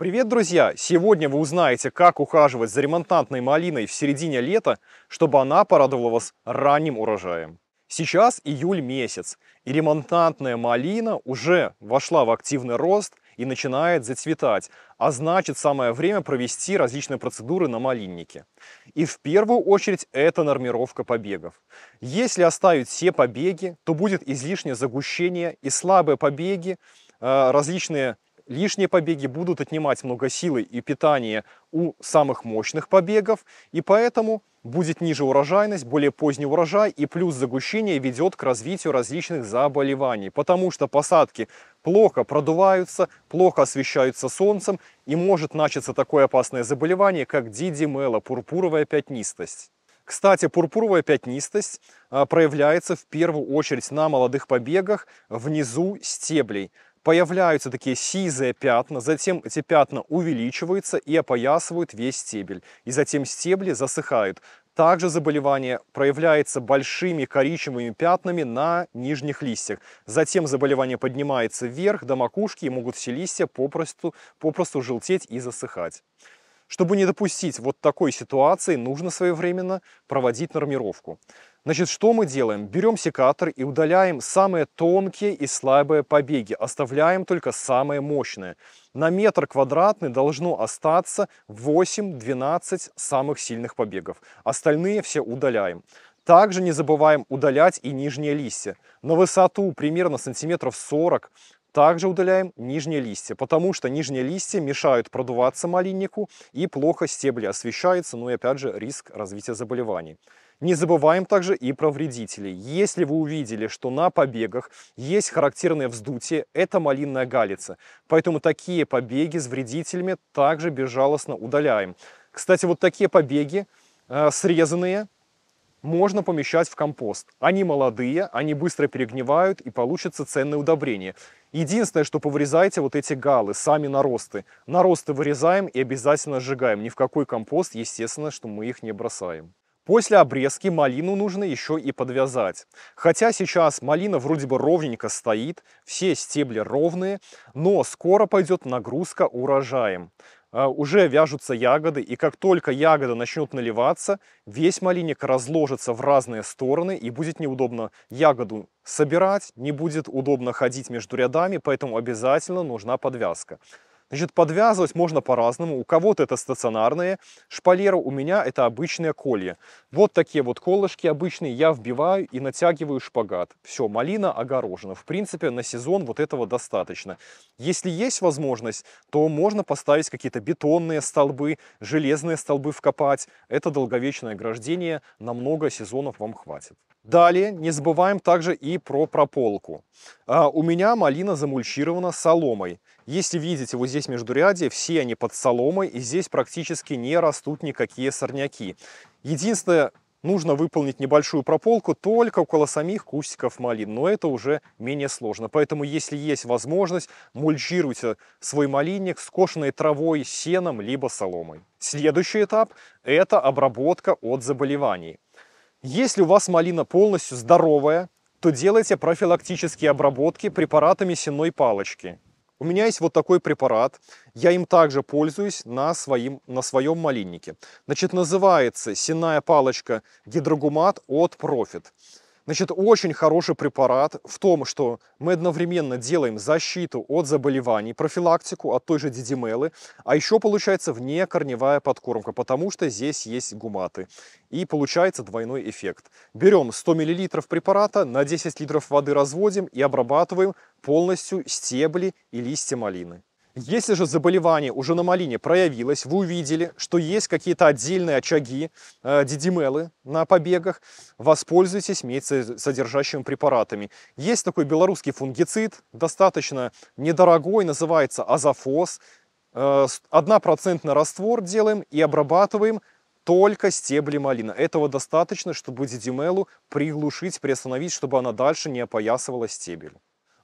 Привет, друзья! Сегодня вы узнаете, как ухаживать за ремонтантной малиной в середине лета, чтобы она порадовала вас ранним урожаем. Сейчас июль месяц, и ремонтантная малина уже вошла в активный рост и начинает зацветать, а значит самое время провести различные процедуры на малиннике. И в первую очередь это нормировка побегов. Если оставить все побеги, то будет излишнее загущение и слабые побеги, э, различные лишние побеги будут отнимать много силы и питания у самых мощных побегов, и поэтому будет ниже урожайность, более поздний урожай, и плюс загущение ведет к развитию различных заболеваний, потому что посадки плохо продуваются, плохо освещаются солнцем, и может начаться такое опасное заболевание, как дидимела, пурпуровая пятнистость. Кстати, пурпуровая пятнистость а, проявляется в первую очередь на молодых побегах внизу стеблей – появляются такие сизые пятна, затем эти пятна увеличиваются и опоясывают весь стебель, и затем стебли засыхают. Также заболевание проявляется большими коричневыми пятнами на нижних листьях. Затем заболевание поднимается вверх до макушки и могут все листья попросту, попросту желтеть и засыхать. Чтобы не допустить вот такой ситуации, нужно своевременно проводить нормировку. Значит, что мы делаем? Берем секатор и удаляем самые тонкие и слабые побеги, оставляем только самые мощные. На метр квадратный должно остаться 8-12 самых сильных побегов. Остальные все удаляем. Также не забываем удалять и нижние листья. На высоту примерно сантиметров 40 также удаляем нижние листья, потому что нижние листья мешают продуваться малиннику и плохо стебли освещаются, ну и опять же риск развития заболеваний. Не забываем также и про вредителей. Если вы увидели, что на побегах есть характерное вздутие, это малинная галица. Поэтому такие побеги с вредителями также безжалостно удаляем. Кстати, вот такие побеги, э, срезанные, можно помещать в компост. Они молодые, они быстро перегнивают и получится ценное удобрение. Единственное, что повырезайте вот эти галы, сами наросты. Наросты вырезаем и обязательно сжигаем. Ни в какой компост, естественно, что мы их не бросаем. После обрезки малину нужно еще и подвязать. Хотя сейчас малина вроде бы ровненько стоит, все стебли ровные, но скоро пойдет нагрузка урожаем. А, уже вяжутся ягоды, и как только ягода начнет наливаться, весь малинник разложится в разные стороны, и будет неудобно ягоду собирать, не будет удобно ходить между рядами, поэтому обязательно нужна подвязка. Значит, подвязывать можно по-разному. У кого-то это стационарные шпалеры, у меня это обычные колья. Вот такие вот колышки обычные я вбиваю и натягиваю шпагат. Все, малина огорожена. В принципе, на сезон вот этого достаточно. Если есть возможность, то можно поставить какие-то бетонные столбы, железные столбы вкопать. Это долговечное ограждение, на много сезонов вам хватит. Далее не забываем также и про прополку. А, у меня малина замульчирована соломой. Если видите, вот здесь между междурядье, все они под соломой, и здесь практически не растут никакие сорняки. Единственное, нужно выполнить небольшую прополку только около самих кустиков малин, но это уже менее сложно. Поэтому, если есть возможность, мульчируйте свой малинник скошенной травой, сеном, либо соломой. Следующий этап – это обработка от заболеваний. Если у вас малина полностью здоровая, то делайте профилактические обработки препаратами сенной палочки. У меня есть вот такой препарат, я им также пользуюсь на, своим, на своем малиннике. Значит, называется синая палочка гидрогумат от Profit. Значит, очень хороший препарат в том, что мы одновременно делаем защиту от заболеваний, профилактику от той же дидимелы, а еще получается внекорневая подкормка, потому что здесь есть гуматы. И получается двойной эффект. Берем 100 мл препарата, на 10 литров воды разводим и обрабатываем полностью стебли и листья малины. Если же заболевание уже на малине проявилось, вы увидели, что есть какие-то отдельные очаги э, дидимелы на побегах, воспользуйтесь медьсодержащими препаратами. Есть такой белорусский фунгицид, достаточно недорогой, называется азофос. Э, однопроцентный э, раствор делаем и обрабатываем только стебли малина. Этого достаточно, чтобы дидимелу приглушить, приостановить, чтобы она дальше не опоясывала стебель.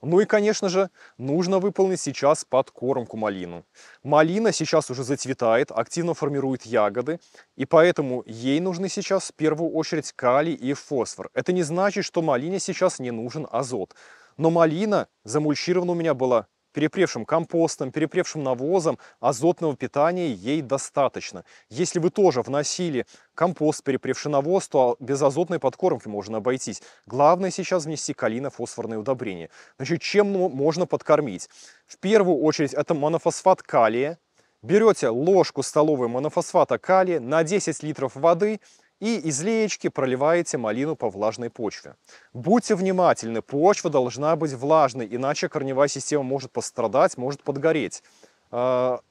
Ну и, конечно же, нужно выполнить сейчас подкормку малину. Малина сейчас уже зацветает, активно формирует ягоды, и поэтому ей нужны сейчас в первую очередь калий и фосфор. Это не значит, что малине сейчас не нужен азот. Но малина замульчирована у меня была перепревшим компостом, перепревшим навозом, азотного питания ей достаточно. Если вы тоже вносили компост, перепревший навоз, то без азотной подкормки можно обойтись. Главное сейчас внести калийно-фосфорное удобрение. Значит, чем можно подкормить? В первую очередь это монофосфат калия. Берете ложку столовой монофосфата калия на 10 литров воды – и из леечки проливаете малину по влажной почве. Будьте внимательны, почва должна быть влажной, иначе корневая система может пострадать, может подгореть. А,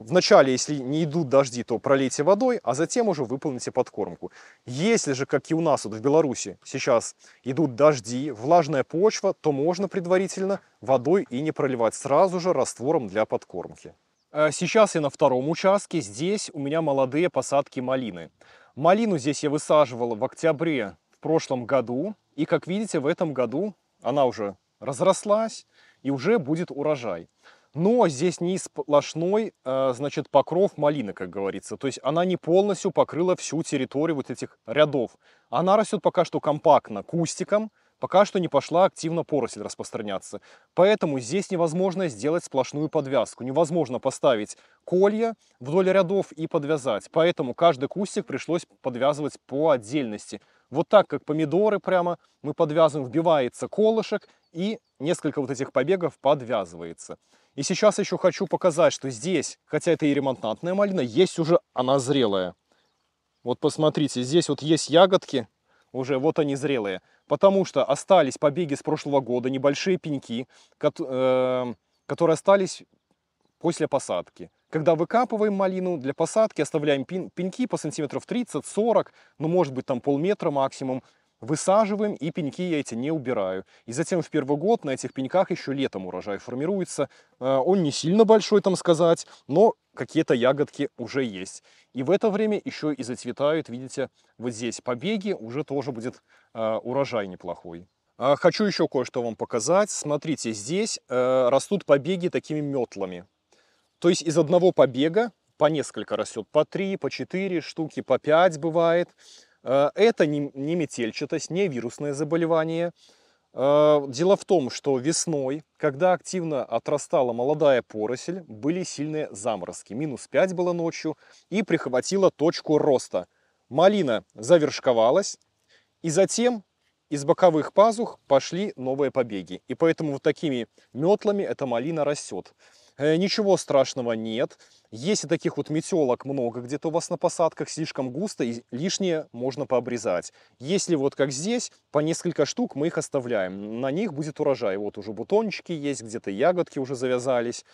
вначале, если не идут дожди, то пролейте водой, а затем уже выполните подкормку. Если же, как и у нас вот в Беларуси, сейчас идут дожди, влажная почва, то можно предварительно водой и не проливать сразу же раствором для подкормки. А, сейчас я на втором участке. Здесь у меня молодые посадки малины. Малину здесь я высаживал в октябре в прошлом году. И, как видите, в этом году она уже разрослась и уже будет урожай. Но здесь не сплошной, э, значит, покров малины, как говорится. То есть она не полностью покрыла всю территорию вот этих рядов. Она растет пока что компактно кустиком, пока что не пошла активно поросль распространяться. Поэтому здесь невозможно сделать сплошную подвязку. Невозможно поставить колья вдоль рядов и подвязать. Поэтому каждый кустик пришлось подвязывать по отдельности. Вот так, как помидоры прямо мы подвязываем, вбивается колышек и несколько вот этих побегов подвязывается. И сейчас еще хочу показать, что здесь, хотя это и ремонтантная малина, есть уже она зрелая. Вот посмотрите, здесь вот есть ягодки, уже вот они зрелые, потому что остались побеги с прошлого года, небольшие пеньки, э, которые остались после посадки. Когда выкапываем малину для посадки, оставляем пеньки по сантиметров 30-40, ну может быть там полметра максимум, высаживаем и пеньки я эти не убираю. И затем в первый год на этих пеньках еще летом урожай формируется. Э, он не сильно большой, там сказать, но какие-то ягодки уже есть. И в это время еще и зацветают, видите, вот здесь побеги, уже тоже будет э, урожай неплохой. А, хочу еще кое-что вам показать. Смотрите, здесь э, растут побеги такими метлами. То есть из одного побега по несколько растет, по три, по четыре штуки, по пять бывает. Э, это не, не метельчатость, не вирусное заболевание. Э, дело в том, что весной, когда активно отрастала молодая поросль, были сильные заморозки. Минус 5 было ночью и прихватила точку роста. Малина завершковалась, и затем из боковых пазух пошли новые побеги. И поэтому вот такими метлами эта малина растет. Э, ничего страшного нет. Если таких вот метелок много где-то у вас на посадках, слишком густо, и лишнее можно пообрезать. Если вот как здесь, по несколько штук мы их оставляем. На них будет урожай. Вот уже бутончики есть, где-то ягодки уже завязались.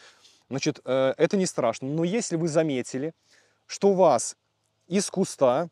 Значит, э, это не страшно. Но если вы заметили, что у вас из куста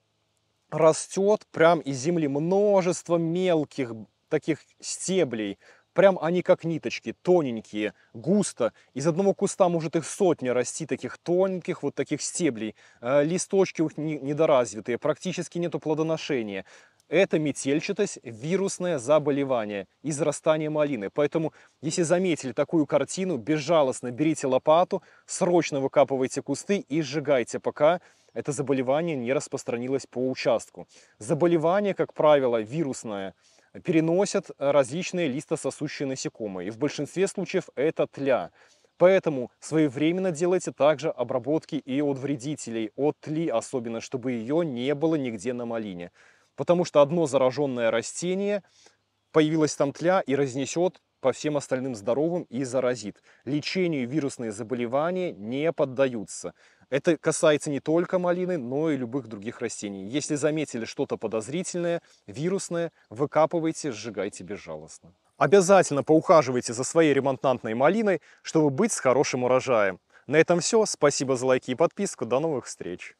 растет прям из земли множество мелких таких стеблей, Прям они как ниточки, тоненькие, густо. Из одного куста может их сотня расти, таких тоненьких вот таких стеблей. Э, листочки у них недоразвитые, практически нету плодоношения. Это метельчатость, вирусное заболевание, израстание малины. Поэтому, если заметили такую картину, безжалостно берите лопату, срочно выкапывайте кусты и сжигайте, пока это заболевание не распространилось по участку. Заболевание, как правило, вирусное – переносят э, различные листососущие насекомые. И в большинстве случаев это тля. Поэтому своевременно делайте также обработки и от вредителей, от тли особенно, чтобы ее не было нигде на малине. Потому что одно зараженное растение, появилась там тля и разнесет по всем остальным здоровым и заразит. Лечению вирусные заболевания не поддаются. Это касается не только малины, но и любых других растений. Если заметили что-то подозрительное, вирусное, выкапывайте, сжигайте безжалостно. Обязательно поухаживайте за своей ремонтантной малиной, чтобы быть с хорошим урожаем. На этом все. Спасибо за лайки и подписку. До новых встреч!